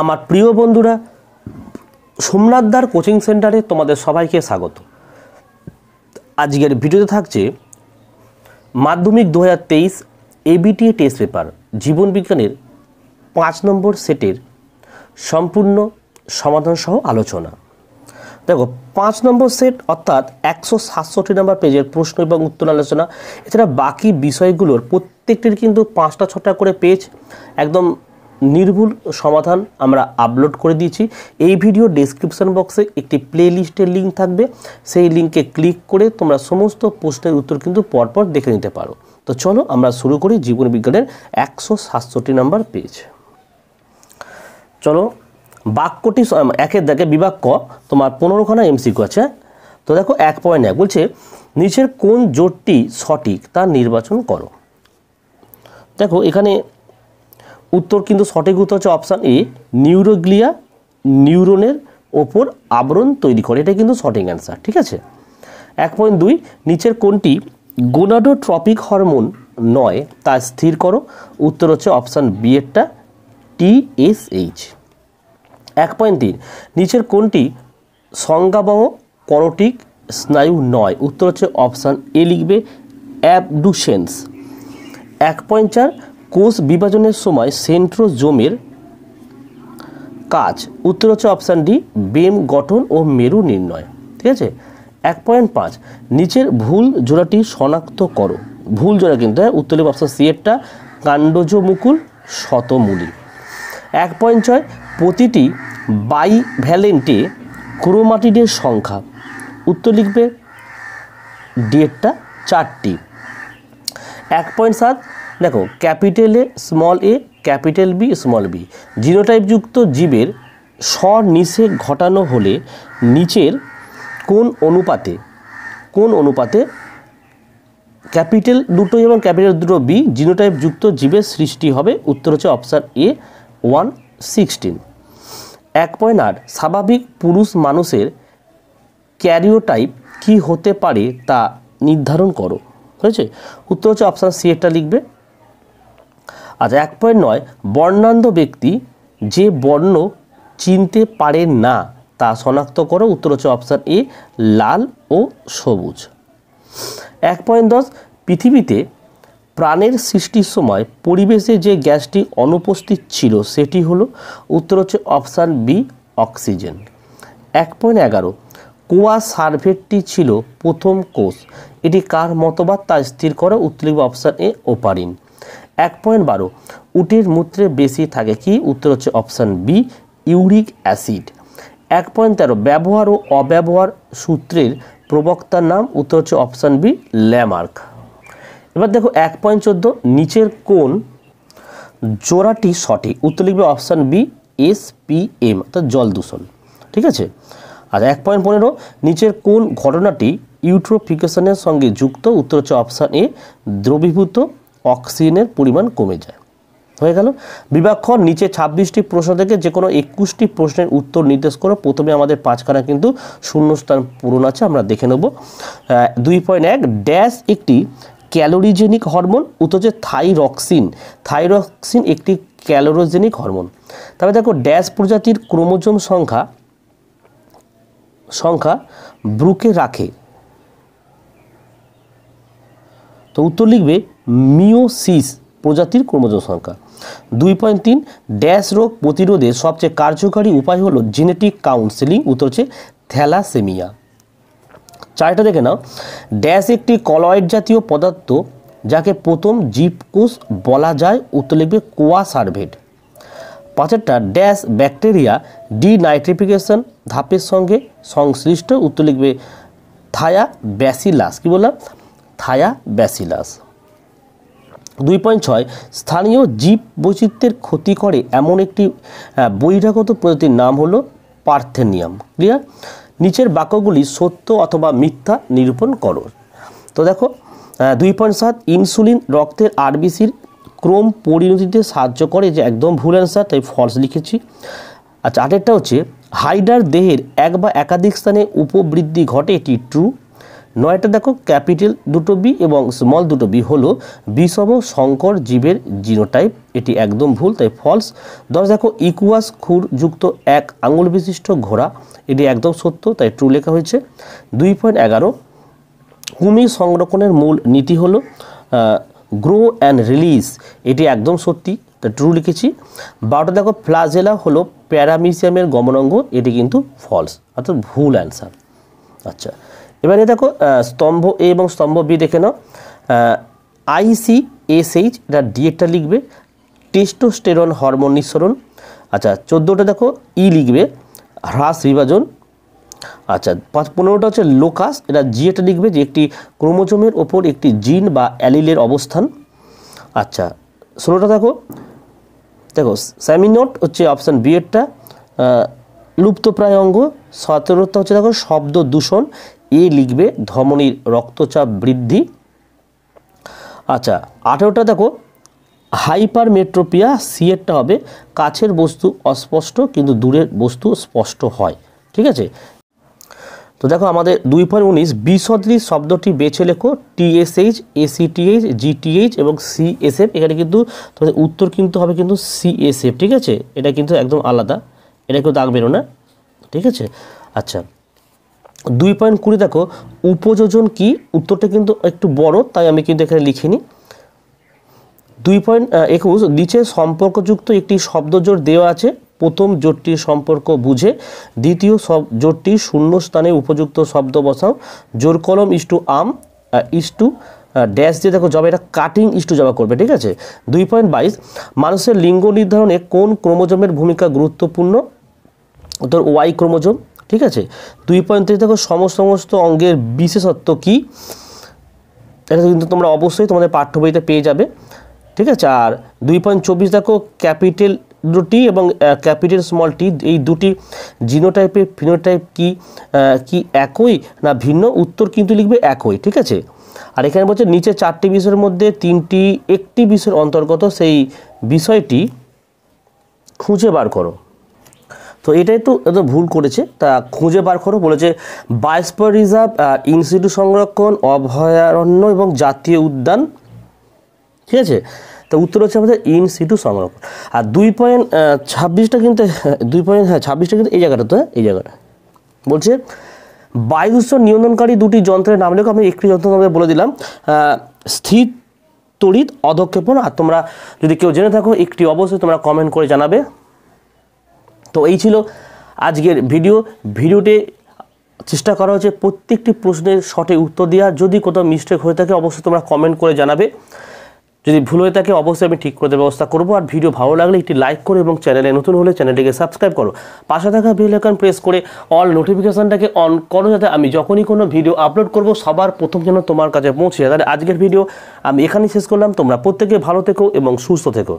আমার প্রিয় বন্ধুরা সোমনাথদার কোচিং সেন্টারে তোমাদের সবাইকে স্বাগত আজকের ভিডিওতে থাকছে মাধ্যমিক দু হাজার তেইশ এবিটি টেস্ট পেপার জীবনবিজ্ঞানের পাঁচ নম্বর সেটের সম্পূর্ণ সমাধান সহ আলোচনা দেখো পাঁচ নম্বর সেট অর্থাৎ একশো সাতষট্টি নম্বর পেজের প্রশ্ন এবং উত্তর আলোচনা এছাড়া বাকি বিষয়গুলোর প্রত্যেকটির কিন্তু পাঁচটা ছটা করে পেজ একদম নির্ভুল সমাধান আমরা আপলোড করে দিয়েছি এই ভিডিও ডেসক্রিপশন বক্সে একটি প্লেলিস্টের লিঙ্ক থাকবে সেই লিঙ্কে ক্লিক করে তোমরা সমস্ত প্রশ্নের উত্তর কিন্তু পরপর দেখে নিতে পারো তো চলো আমরা শুরু করি জীবন বিজ্ঞানের একশো সাতষট্টি নাম্বার পেজ চলো বাক্যটি একের দেখে দাগে ক তোমার পনেরোখানা এমসিকিউ আছে তো দেখো এক পয়েন্ট এক বলছে নিচের কোন জোটটি সঠিক তা নির্বাচন করো দেখো এখানে উত্তর কিন্তু সঠিক উত্তর হচ্ছে অপশান এ নিউরোগ্লিয়া নিউরনের ওপর আবরণ তৈরি করে এটা কিন্তু সঠিক অ্যান্সার ঠিক আছে এক পয়েন্ট দুই নিচের কোনটি গোনাডোট্রপিক হরমোন নয় তা স্থির করো উত্তর হচ্ছে অপশান বি এরটা টিএসএইচ এক পয়েন্ট তিন নিচের কোনটি সংজ্ঞাবহ করোটিক স্নায়ু নয় উত্তর হচ্ছে অপশান এ লিখবে অ্যাবডুসেন্স এক পয়েন্ট চার কোষ বিভাজনের সময় সেন্ট্রোজোমের কাজ উত্তর হচ্ছে অপশান ডি বেম গঠন ও মেরু নির্ণয় ঠিক আছে এক পয়েন্ট পাঁচ নিচের ভুল জোড়াটি শনাক্ত করো ভুল জোড়া কিন্তু হ্যাঁ উত্তর অপশান সি এরটা কাণ্ডজ মুকুল শতমূলি এক পয়েন্ট ছয় প্রতিটি বাই ভ্যালেন্টে ক্রোমাটিডের সংখ্যা উত্তর লিখবে ডেটটা চারটি এক পয়েন্ট সাত দেখো capital A small A capital B small B জিনোটাইপযুক্ত জীবের স্বর নিচে ঘটানো হলে নিচের কোন অনুপাতে কোন অনুপাতে ক্যাপিটাল দুটো এবং ক্যাপিটাল দুটো বি জিনোটাইপযুক্ত জীবের সৃষ্টি হবে উত্তর হচ্ছে অপশান এ ওয়ান সিক্সটিন এক পয়েন্ট আট স্বাভাবিক পুরুষ মানুষের ক্যারিওটাইপ কি হতে পারে তা নির্ধারণ করো ঠিক আছে উত্তর হচ্ছে অপশান সি এটা লিখবে আচ্ছা এক পয়েন্ট নয় বর্ণান্ধ ব্যক্তি যে বর্ণ চিনতে পারে না তা শনাক্ত করে উত্তর হচ্ছে অপশান এ লাল ও সবুজ এক পয়েন্ট দশ পৃথিবীতে প্রাণের সৃষ্টির সময় পরিবেশে যে গ্যাসটি অনুপস্থিত ছিল সেটি হলো উত্তর হচ্ছে অপশান বি অক্সিজেন এক পয়েন্ট এগারো কুয়া সার্ভেটটি ছিল প্রথম কোষ এটি কার মতবাদ তা স্থির করে উত্তর অপশান এ ওপারিন এক পয়েন্ট বারো উটের মূত্রে বেশি থাকে কি উত্তর হচ্ছে অপশান বি ইউরিক অ্যাসিড এক পয়েন্ট তেরো ব্যবহার ও অব্যবহার সূত্রের প্রবক্তার নাম উত্তর হচ্ছে অপশান বি ল্যামার্ক এবার দেখো এক পয়েন্ট চোদ্দো নিচের কোন জোড়াটি সঠিক উত্তর লিখবে option B S P M অর্থাৎ জল দূষণ ঠিক আছে আর আচ্ছা, এক পয়েন্ট পনেরো নিচের কোন ঘটনাটি ইউট্রোফিকেশনের সঙ্গে যুক্ত উত্তর হচ্ছে অপশান এ দ্রবীভূত অক্সিজেনের পরিমাণ কমে যায় হয়ে গেল বিভাগ নিচে ছাব্বিশটি প্রশ্ন থেকে যে কোনো একুশটি প্রশ্নের উত্তর নির্দেশ করে প্রথমে আমাদের পাঁচখানা কিন্তু শূন্যস্থান পূরণ আছে আমরা দেখে নেব দুই পয়েন্ট এক ড্যাশ একটি ক্যালোরিজেনিক হরমোন উত্তর হচ্ছে থাইরক্সিন থাইরক্সিন একটি ক্যালোরোজেনিক হরমোন তবে দেখো ড্যাশ প্রজাতির ক্রোমোজোম সংখ্যা সংখ্যা ব্রুকে রাখে তো উত্তর লিখবে মিওসিস প্রজাতির ক্রোমোজোম সংখ্যা দুই পয়েন্ট তিন ড্যাশ রোগ প্রতিরোধে সবচেয়ে কার্যকারী উপায় হলো জেনেটিক কাউন্সেলিং উত্তর হচ্ছে থ্যালাসেমিয়া চারটা দেখে নাও ড্যাশ একটি কলয়েড জাতীয় পদার্থ যাকে প্রথম জীবকোষ বলা যায় উত্তর লিখবে কোয়া সার্ভেট পাঁচেরটা ড্যাশ ব্যাকটেরিয়া ডিনাইট্রিফিকেশন ধাপের সঙ্গে সংশ্লিষ্ট উত্তর লিখবে থায়া ব্যাসিলাস কী বললাম থায়া ব্যাসিলাস দুই পয়েন্ট ছয় স্থানীয় জীব বৈচিত্র্যের ক্ষতি করে এমন একটি বহিরাগত প্রজাতির নাম হল পার্থেনিয়াম ক্লিয়ার নিচের বাক্যগুলি সত্য অথবা মিথ্যা নিরূপণ করো তো দেখো দুই পয়েন্ট সাত ইনসুলিন রক্তের আরবিসির ক্রম পরিণতিতে সাহায্য করে যে একদম ভুল অ্যান্সার তাই ফলস লিখেছি আচ্ছা আটেরটা হচ্ছে হাইডার দেহের এক বা একাধিক স্থানে উপবৃদ্ধি ঘটে এটি ট্রু নয়টা দেখো ক্যাপিটাল দুটো বি এবং স্মল দুটো বি হলো বিষম শঙ্কর জীবের জিনোটাইপ এটি একদম ভুল তাই ফলস দশ দেখো ইকুয়াস যুক্ত এক আঙুল বিশিষ্ট ঘোড়া এটি একদম সত্য তাই ট্রু লেখা হয়েছে দুই পয়েন্ট এগারো কুমির সংরক্ষণের মূল নীতি হলো গ্রো অ্যান্ড রিলিজ এটি একদম সত্যি তা ট্রু লিখেছি বারোটা দেখো ফ্লাজেলা হলো প্যারামিসিয়ামের গমনাঙ্গ এটি কিন্তু ফলস অর্থাৎ ভুল অ্যান্সার আচ্ছা এবারে দেখো স্তম্ভ এ এবং স্তম্ভ বি দেখে নাও আইসি এসএইচ এটা একটা লিখবে টেস্টোস্টেরন হরমোন নিঃসরণ আচ্ছা চোদ্দোটা দেখো ই e লিখবে হ্রাস বিভাজন আচ্ছা পাঁচ পনেরোটা হচ্ছে লোকাস এটা জিএটা লিখবে যে একটি ক্রোমোজোমের ওপর একটি জিন বা অ্যালিলের অবস্থান আচ্ছা ষোলোটা দেখো দেখো স্যামিনোট হচ্ছে অপশান বি এরটা লুপ্তপ্রায় অঙ্গ সতেরোটা হচ্ছে দেখো শব্দ দূষণ এ লিখবে ধমনির রক্তচাপ বৃদ্ধি আচ্ছা আঠেরোটা দেখো হাইপারমেট্রোপিয়া সিয়েরটা হবে কাছের বস্তু অস্পষ্ট কিন্তু দূরের বস্তু স্পষ্ট হয় ঠিক আছে তো দেখো আমাদের দুই পয়েন্ট উনিশ বিসদৃশ শব্দটি বেছে লেখো টিএসএইচ এসিটিএইচ জিটিএইচ এবং সিএসএফ এখানে কিন্তু তোমাদের উত্তর কিন্তু হবে কিন্তু সিএসএফ ঠিক আছে এটা কিন্তু একদম আলাদা এটা কেউ দাগ বেরো না ঠিক আছে আচ্ছা দুই পয়েন্ট কুড়ি দেখো উপযোজন কি উত্তরটা কিন্তু একটু বড় তাই আমি কিন্তু এখানে লিখিনি দুই পয়েন্ট একুশ নিচে সম্পর্কযুক্ত একটি শব্দ জোর দেওয়া আছে প্রথম জোটটির সম্পর্ক বুঝে দ্বিতীয় সব জোটটি শূন্য স্থানে উপযুক্ত শব্দ বসাও জোর কলম ইস টু আম ইস টু ড্যাশ দিয়ে দেখো জবে এটা কাটিং ইস্টু জবা করবে ঠিক আছে দুই পয়েন্ট বাইশ মানুষের লিঙ্গ নির্ধারণে কোন ক্রোমোজোমের ভূমিকা গুরুত্বপূর্ণ তোর ওয়াই ক্রোমোজোম ঠিক আছে দুই পয়েন্ট থ্রি দেখো সমস্ত অঙ্গের বিশেষত্ব কী এটা কিন্তু তোমরা অবশ্যই তোমাদের পাঠ্য বইতে পেয়ে যাবে ঠিক আছে আর দুই পয়েন্ট চব্বিশ দেখো ক্যাপিটাল দুটি এবং ক্যাপিটাল স্মল টি এই দুটি জিনোটাইপের ফিনোটাইপ কি কি একই না ভিন্ন উত্তর কিন্তু লিখবে একই ঠিক আছে আর এখানে বলছে নিচে চারটি বিষয়ের মধ্যে তিনটি একটি বিষয়ের অন্তর্গত সেই বিষয়টি খুঁজে বার করো তো এটাই তো এত ভুল করেছে তা খুঁজে বার করো বলেছে বায়োস্পর রিজার্ভ ইনস্টিটিউট সংরক্ষণ অভয়ারণ্য এবং জাতীয় উদ্যান ঠিক আছে তো উত্তর হচ্ছে আমাদের ইন সিটু সংরক্ষণ আর দুই পয়েন্ট ছাব্বিশটা কিন্তু দুই পয়েন্ট হ্যাঁ ছাব্বিশটা কিন্তু এই জায়গাটা তো হ্যাঁ এই জায়গাটা বলছে বায়ু নিয়ন্ত্রণকারী দুটি যন্ত্রের নাম লেখো আমি একটি যন্ত্র নামে বলে দিলাম স্থির তড়িৎ অধক্ষেপণ আর তোমরা যদি কেউ জেনে থাকো একটি অবশ্যই তোমরা কমেন্ট করে জানাবে তো এই ছিল আজকের ভিডিও ভিডিওতে চেষ্টা করা হচ্ছে প্রত্যেকটি প্রশ্নের সঠিক উত্তর দেওয়া যদি কোথাও মিস্টেক হয়ে থাকে অবশ্যই তোমরা কমেন্ট করে জানাবে যদি ভুল হয়ে থাকে অবশ্যই আমি ঠিক করে ব্যবস্থা করবো আর ভিডিও ভালো লাগলে একটি লাইক করো এবং চ্যানেলে নতুন হলে চ্যানেলটিকে সাবস্ক্রাইব করো পাশে থাকা বেল আইকন প্রেস করে অল নোটিফিকেশানটাকে অন করো যাতে আমি যখনই কোনো ভিডিও আপলোড করব সবার প্রথম যেন তোমার কাছে পৌঁছে যায় তাহলে আজকের ভিডিও আমি এখানেই শেষ করলাম তোমরা প্রত্যেকে ভালো থেকো এবং সুস্থ থেকো